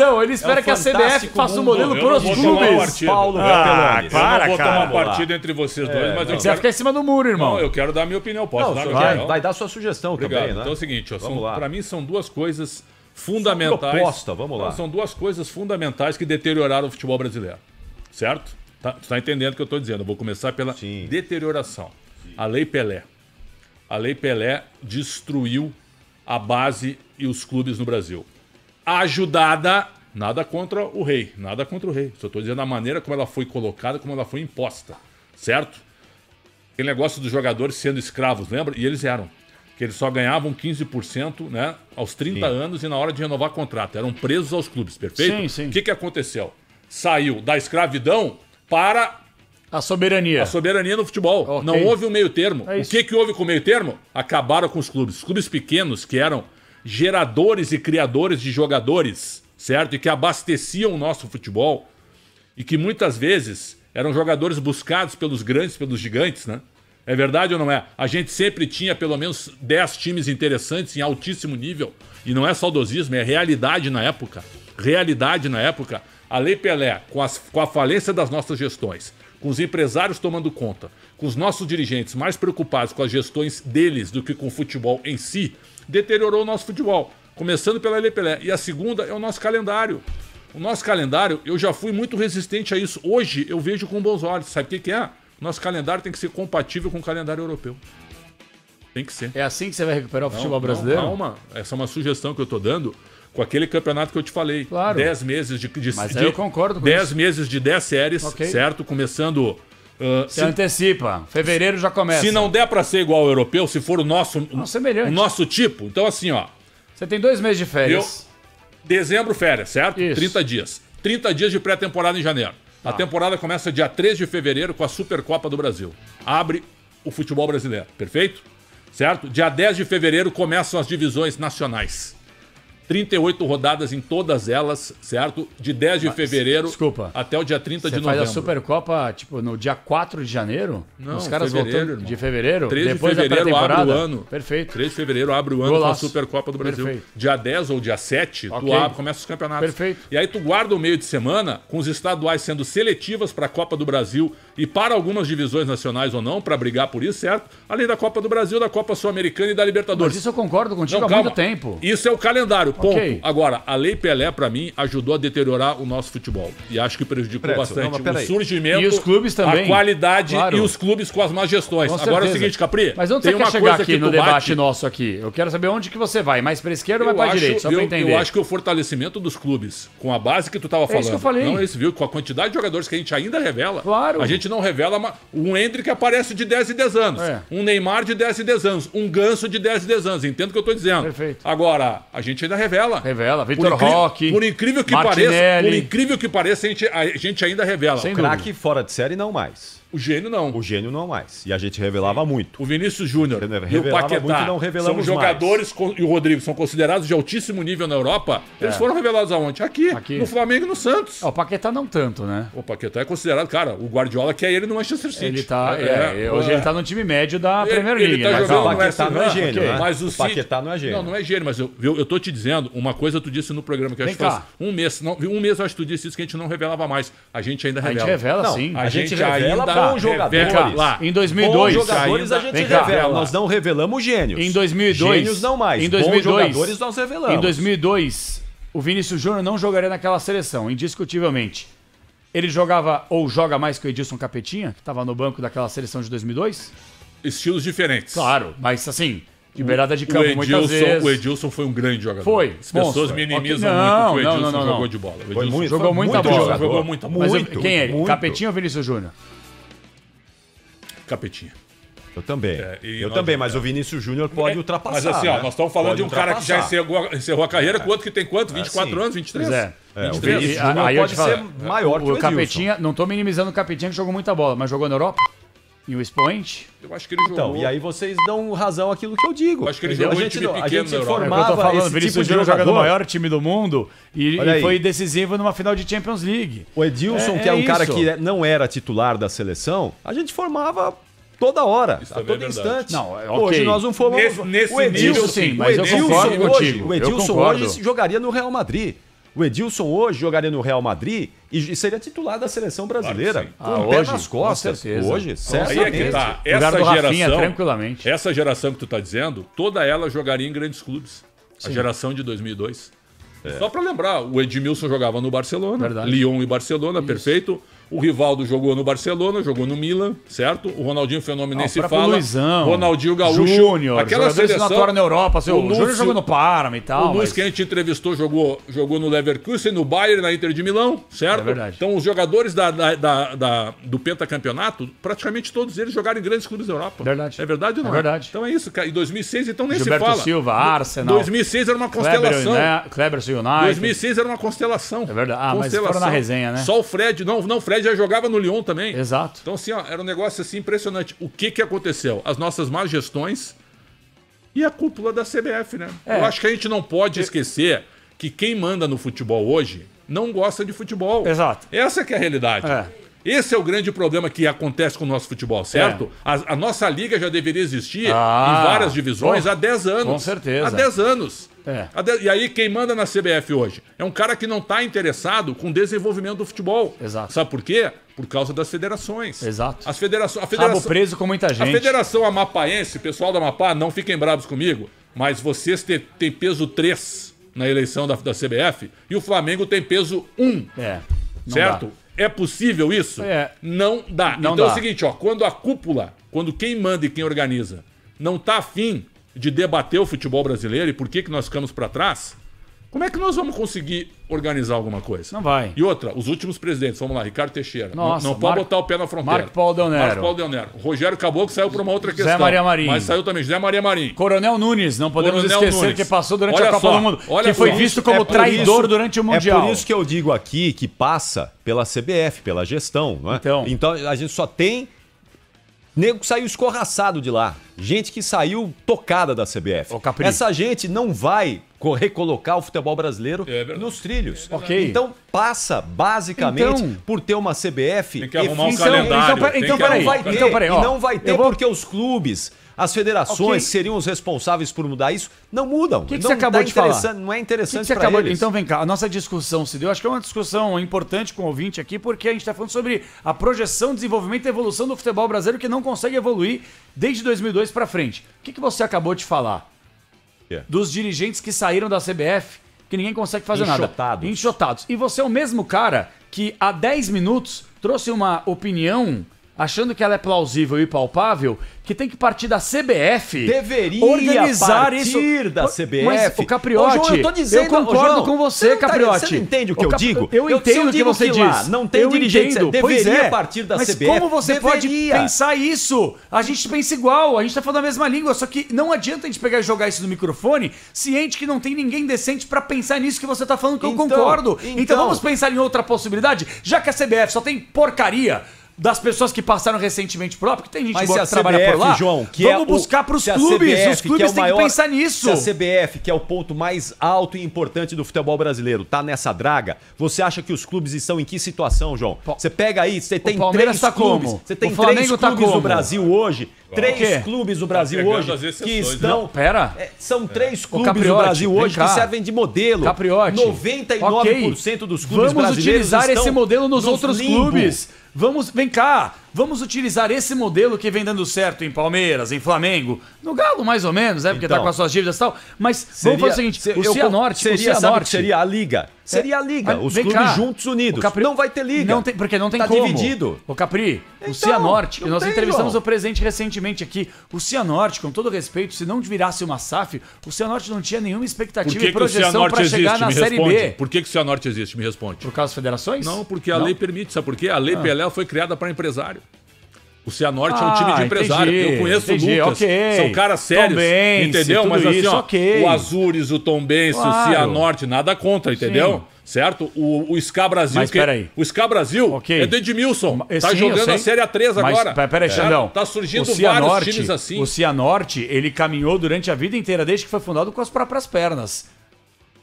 Não, ele espera é que a CBF faça um modelo para os clubes. Paulo ah, Para, eu não vou cara. tomar uma partida entre vocês é, dois, mas não. eu você quero... ficar em cima do muro, irmão. Não, eu quero dar minha opinião. Posso não, dar minha vai, opinião? Vai dar sua sugestão Obrigado. também, né? Então é o seguinte, para mim são duas coisas fundamentais. Proposta, vamos lá. São duas coisas fundamentais que deterioraram o futebol brasileiro. Certo? Você está tá entendendo o que eu estou dizendo. Eu vou começar pela Sim. deterioração. Sim. A Lei Pelé. A Lei Pelé destruiu a base e os clubes no Brasil ajudada. Nada contra o rei, nada contra o rei. Só estou dizendo a maneira como ela foi colocada, como ela foi imposta, certo? Aquele negócio dos jogadores sendo escravos, lembra? E eles eram. Que eles só ganhavam 15% né, aos 30 sim. anos e na hora de renovar contrato. Eram presos aos clubes, perfeito? Sim, sim. O que, que aconteceu? Saiu da escravidão para a soberania. A soberania no futebol. Okay. Não houve um meio termo. É o que, que houve com o meio termo? Acabaram com os clubes. Os clubes pequenos que eram geradores e criadores de jogadores, certo? E que abasteciam o nosso futebol e que muitas vezes eram jogadores buscados pelos grandes, pelos gigantes, né? É verdade ou não é? A gente sempre tinha pelo menos 10 times interessantes em altíssimo nível. E não é saudosismo, é realidade na época. Realidade na época. A Lei Pelé, com, as, com a falência das nossas gestões, com os empresários tomando conta, com os nossos dirigentes mais preocupados com as gestões deles do que com o futebol em si, deteriorou o nosso futebol, começando pela Lepelé E a segunda é o nosso calendário. O nosso calendário, eu já fui muito resistente a isso. Hoje eu vejo com bons olhos. Sabe o que, que é? Nosso calendário tem que ser compatível com o calendário europeu. Tem que ser. É assim que você vai recuperar o não, futebol brasileiro? Não, calma, essa é uma sugestão que eu estou dando com aquele campeonato que eu te falei. Claro. Dez meses de, de, Mas de, eu concordo com 10 isso. meses de dez séries, okay. certo? Começando Uh, ah, se, se, antecipa. Fevereiro já começa. Se não der para ser igual ao europeu, se for o nosso, não, o nosso tipo. Então, assim, ó. Você tem dois meses de férias. Eu, dezembro, férias, certo? Isso. 30 dias. 30 dias de pré-temporada em janeiro. Tá. A temporada começa dia 3 de fevereiro com a Supercopa do Brasil. Abre o futebol brasileiro, perfeito? Certo? Dia 10 de fevereiro começam as divisões nacionais. 38 rodadas em todas elas, certo? De 10 de fevereiro Desculpa. até o dia 30 de novembro. faz a Supercopa, tipo, no dia 4 de janeiro? Não, Os caras fevereiro, irmão. de fevereiro? 3 de depois fevereiro abre o ano. Perfeito. 3 de fevereiro abre o ano Golaço. com a Supercopa do Brasil. Perfeito. Dia 10 ou dia 7, Ok. tu abre, começa os campeonatos. Perfeito. E aí tu guarda o meio de semana com os estaduais sendo seletivas para a Copa do Brasil e para algumas divisões nacionais ou não, para brigar por isso, certo? Além da Copa do Brasil, da Copa Sul-Americana e da Libertadores. Mas isso eu concordo contigo não, há muito tempo. Isso é o calendário, ponto. Okay. Agora, a Lei Pelé, para mim, ajudou a deteriorar o nosso futebol. E acho que prejudicou Preto, bastante não, o surgimento, e os clubes também. a qualidade claro. e os clubes com as más gestões. Agora é o seguinte, Capri. Mas onde você quer chegar aqui no debate bate... nosso aqui? Eu quero saber onde que você vai, mais para esquerda ou mais para direita, só para entender. Eu acho que o fortalecimento dos clubes, com a base que tu estava falando. É isso que eu falei. Não é isso, viu? Com a quantidade de jogadores que a gente ainda revela. Claro. A gente não revela. Mas um Hendrick aparece de 10 e 10 anos. É. Um Neymar de 10 e 10 anos. Um Ganso de 10 e 10 anos. Entendo o que eu estou dizendo. Perfeito. Agora, a gente ainda revela. Revela. Vitor Roque. Por incrível que Martinelli. pareça, por incrível que pareça, a gente, a gente ainda revela. Sem craque fora de série, não mais. O gênio não. O gênio não mais. E a gente revelava muito. O Vinícius Júnior e o Paquetá muito, não revelamos são jogadores mais. e o Rodrigo são considerados de altíssimo nível na Europa. É. Eles foram revelados aonde? Aqui, Aqui, no Flamengo e no Santos. É, o Paquetá não tanto, né? O Paquetá é considerado, cara, o Guardiola que é ele no Manchester City. Ele tá, é, é, é, hoje ele tá no time médio da ele, Premier League. Ele tá jogando o Paquetá não é gênio, né? Mas o, o Paquetá não é gênio. Não, não é gênio, mas eu, eu, eu, tô te dizendo, uma coisa tu disse no programa que eu acho que faz um mês, não, um mês eu acho que tu disse isso que a gente não revelava mais. A gente ainda revela. A gente revela, sim. A gente revela bons jogadores. Cá, lá. Em 2002. Bons jogadores ainda, a gente cá, revela. Nós não revelamos gênios. Em 2002. Gênios não mais. Em 2002. jogadores nós revelamos. Em 2002, o Vinícius Júnior não jogaria naquela seleção, indiscutivelmente. Ele jogava ou joga mais que o Edilson Capetinha, que estava no banco daquela seleção de 2002? Estilos diferentes. Claro, mas assim, de beirada de campo, Edilson, muitas vezes. O Edilson foi um grande jogador. Foi. As pessoas minimizam não, muito que o Edilson não, não, jogou de bola. O Edilson muito, jogou muita bola. Jogou muita bola. muito, quem é? Muito. Capetinha ou Vinícius Júnior? capetinha. Eu também. É, eu também, mas o Vinícius Júnior pode é, ultrapassar. Mas assim, ó, né? nós estamos falando pode de um cara que já encerrou, encerrou a carreira é. que tem quanto? 24 assim. anos, 23? Pois é. 23. É, o Vinícius Júnior ah, pode ser falo, maior o, que o, o Capetinha, não estou minimizando o Capetinha que jogou muita bola, mas jogou na Europa? E o expoente? Eu acho que ele então, jogou. Então, e aí vocês dão razão àquilo que eu digo. Eu acho que ele jogou a gente, um time a gente formava é eu tô falando, esse tipo de é jogador. joga maior time do mundo e, e foi decisivo numa final de Champions League. O Edilson, é, que é, é um isso. cara que é, não era titular da seleção, a gente formava toda hora, Isso a é todo é instante. Não, okay. Hoje nós não fomos. Nesse, nesse o Edilson, nível, sim, mas o Edilson, eu concordo hoje, contigo. O Edilson hoje jogaria no Real Madrid. O Edilson hoje jogaria no Real Madrid e seria titular da seleção brasileira. Claro, com ah, hoje, nas costas. Hoje, certo Aí é que tá. Essa geração, Rafinha, tranquilamente. essa geração que tu tá dizendo, toda ela jogaria em grandes clubes. Sim. A geração de 2002. É. Só para lembrar, o Edmilson jogava no Barcelona, Verdade. Lyon e Barcelona, Isso. perfeito. O Rivaldo jogou no Barcelona, jogou no Milan, certo? O Ronaldinho Fenômeno nem ah, se fala. Luizão, Ronaldinho Gaúcho. Júnior, aquela seleção na Europa, assim, o, o Lúcio, Júnior jogou no Parma e tal. O Luiz mas... que a gente entrevistou jogou, jogou no Leverkusen, no Bayern, na Inter de Milão, certo? É verdade. Então os jogadores da, da, da, da do pentacampeonato, praticamente todos eles jogaram em grandes clubes da Europa. Verdade. É verdade ou é não? É verdade. Então é isso, cara. Em 2006, então nem Gilberto se fala. Silva, Arsenal. 2006 era uma constelação. Kleber, Kleber United. 2006 era uma constelação. É verdade. Ah, constelação. mas foram na resenha, né? Só o Fred, não, não Fred Pelé já jogava no Lyon também. Exato. Então, assim, ó, era um negócio assim impressionante. O que, que aconteceu? As nossas más gestões e a cúpula da CBF, né? É. Eu acho que a gente não pode esquecer que quem manda no futebol hoje não gosta de futebol. Exato. Essa é a realidade. É. Esse é o grande problema que acontece com o nosso futebol, certo? É. A, a, nossa liga já deveria existir ah, em várias divisões bom, há 10 anos. Com certeza. Há 10 anos. É. De... E aí, quem manda na CBF hoje? É um cara que não está interessado com o desenvolvimento do futebol. Exato. Sabe por quê? Por causa das federações. Exato. As federações. federação, Cabo preso com muita gente. A Federação Amapaense, pessoal da Amapá, não fiquem bravos comigo, mas vocês têm peso 3 na eleição da, da CBF e o Flamengo tem peso 1. É. Certo? Dá. É possível isso? É. Não dá. Não então dá. é o seguinte, ó, quando a cúpula, quando quem manda e quem organiza não tá afim de debater o futebol brasileiro e por que, que nós ficamos para trás, como é que nós vamos conseguir organizar alguma coisa? Não vai. E outra, os últimos presidentes, vamos lá, Ricardo Teixeira. Nossa, não, não pode botar o pé na fronteira. Marco Paulo Del Nero. Marco Paulo Del Nero. Rogério Caboclo saiu para uma outra questão. Zé Maria Marinho. Mas saiu também José Maria Marinho. Coronel Nunes, não podemos Coronel esquecer Nunes. que passou durante olha a Copa só, do Mundo. que foi visto é como é traidor isso, durante o Mundial. É por isso que eu digo aqui que passa pela CBF, pela gestão. Não é? então, então a gente só tem nego que saiu escorraçado de lá. Gente que saiu tocada da CBF. Ô, Essa gente não vai recolocar o futebol brasileiro é nos trilhos. É ok. Então passa basicamente então, por ter uma CBF. que arrumar um então, calendário. Então, então vai ter, então, peraí, ó, não vai ter vou... porque os clubes, as federações okay. seriam os responsáveis por mudar isso. Não mudam. O que, que você acabou de falar? Não é interessante que que acabou... eles. Então vem cá, a nossa discussão se deu. Acho que é uma discussão importante com o ouvinte aqui, porque a gente está falando sobre a projeção, desenvolvimento e evolução do futebol brasileiro que não consegue evoluir desde 2002 para frente. O que, que você acabou de falar? Dos dirigentes que saíram da CBF, que ninguém consegue fazer Enxotados. nada. Enxotados. E você é o mesmo cara que há 10 minutos trouxe uma opinião achando que ela é plausível e palpável, que tem que partir da CBF. Deveria organizar partir isso. da CBF. Mas o Capriotti, ô, João, eu, tô dizendo, eu concordo João, com você, você tá Capriotti. Tá, você não entende o que o eu digo? Eu, eu entendo o que você que diz. Não tem eu dirigente, entendo. deveria é. partir da mas CBF. Mas como você deveria. pode pensar isso? A gente pensa igual, a gente tá falando a mesma língua, só que não adianta a gente pegar e jogar isso no microfone, ciente que não tem ninguém decente para pensar nisso que você tá falando que então, eu concordo. Então, então vamos pensar em outra possibilidade, já que a CBF só tem porcaria das pessoas que passaram recentemente próprio que tem gente que boa que trabalha por lá. João, que é vamos é buscar para os clubes. os clubes é têm que pensar nisso. Se a CBF, que é o ponto mais alto e importante do futebol brasileiro, tá nessa draga, você acha que os clubes estão em que situação, João? Você pega aí, você tem três tá clubes. Você tem o três tá clubes tá no Brasil hoje. Três clubes do tá Brasil hoje que né? estão. Não, pera. É, são três clubes Capriotti, do Brasil hoje que servem de modelo. Capriotti. 99% okay. dos clubes Vamos brasileiros. Vamos utilizar esse modelo nos, nos outros limbo. clubes. Vamos, vem cá, Vamos utilizar esse modelo que vem dando certo em Palmeiras, em Flamengo, no Galo mais ou menos, né? Porque tá então, tá com as suas dívidas e tal. Mas seria, vamos fazer o seguinte, o Cianorte... Seria, o Cianorte, seria a Liga. É. Seria a Liga, os clubes cá, juntos unidos. Capri, não vai ter liga. Não tem, porque não tem tá como. dividido. O Capri, então, o Cianorte, nós tem, entrevistamos João. o presidente recentemente aqui. O Cianorte, com todo respeito, se não virasse uma SAF, o Cianorte não tinha nenhuma expectativa que e projeção para chegar na Série B. Por que, que o Cianorte existe? Me responde. Por causa das federações? Não, porque a não. lei permite. Sabe por quê? A lei ah. Pelé foi criada para empresário. O Cianorte ah, é um time de ah, empresário. Entendi, eu conheço entendi, o Lucas. Okay. São caras sérios. Benz, entendeu? Mas assim, isso, ó, okay. o Azures, o Tom claro. o Cianorte, nada contra, entendeu? Sim. Certo? O, o Ska Brasil. Mas, que, peraí. O Ska Brasil okay. é do Edmilson. tá jogando a Série A3 agora. Mas, peraí, Xandão. É, tá surgindo Cianorte, vários times assim. O Cianorte, ele caminhou durante a vida inteira, desde que foi fundado, com as próprias pernas.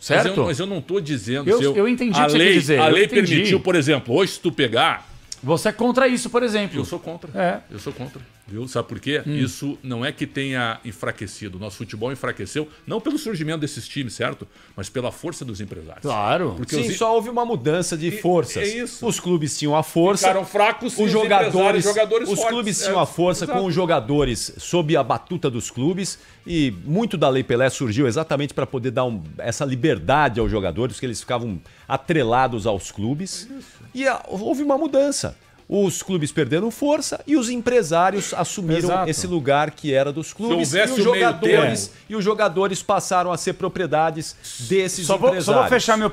Certo? Mas eu, mas eu não tô dizendo. Eu, eu, eu entendi o que lei, você quer dizer. A lei permitiu, por exemplo, hoje se tu pegar você é contra isso, por exemplo. Eu sou contra. É. Eu sou contra. Viu? Sabe por quê? Hum. Isso não é que tenha enfraquecido. Nosso futebol enfraqueceu, não pelo surgimento desses times, certo? Mas pela força dos empresários. Claro. Porque Sim, os... só houve uma mudança de e, forças. É isso. Os clubes tinham a força. Ficaram fracos, os, os jogadores, jogadores Os fortes. clubes tinham é, a força exato. com os jogadores sob a batuta dos clubes. E muito da Lei Pelé surgiu exatamente para poder dar um, essa liberdade aos jogadores, que eles ficavam atrelados aos clubes. É e a, houve uma mudança. Os clubes perderam força e os empresários assumiram Exato. esse lugar que era dos clubes. e os, jogadores, e os jogadores passaram a ser propriedades desses só empresários. Vou, só vou fechar meu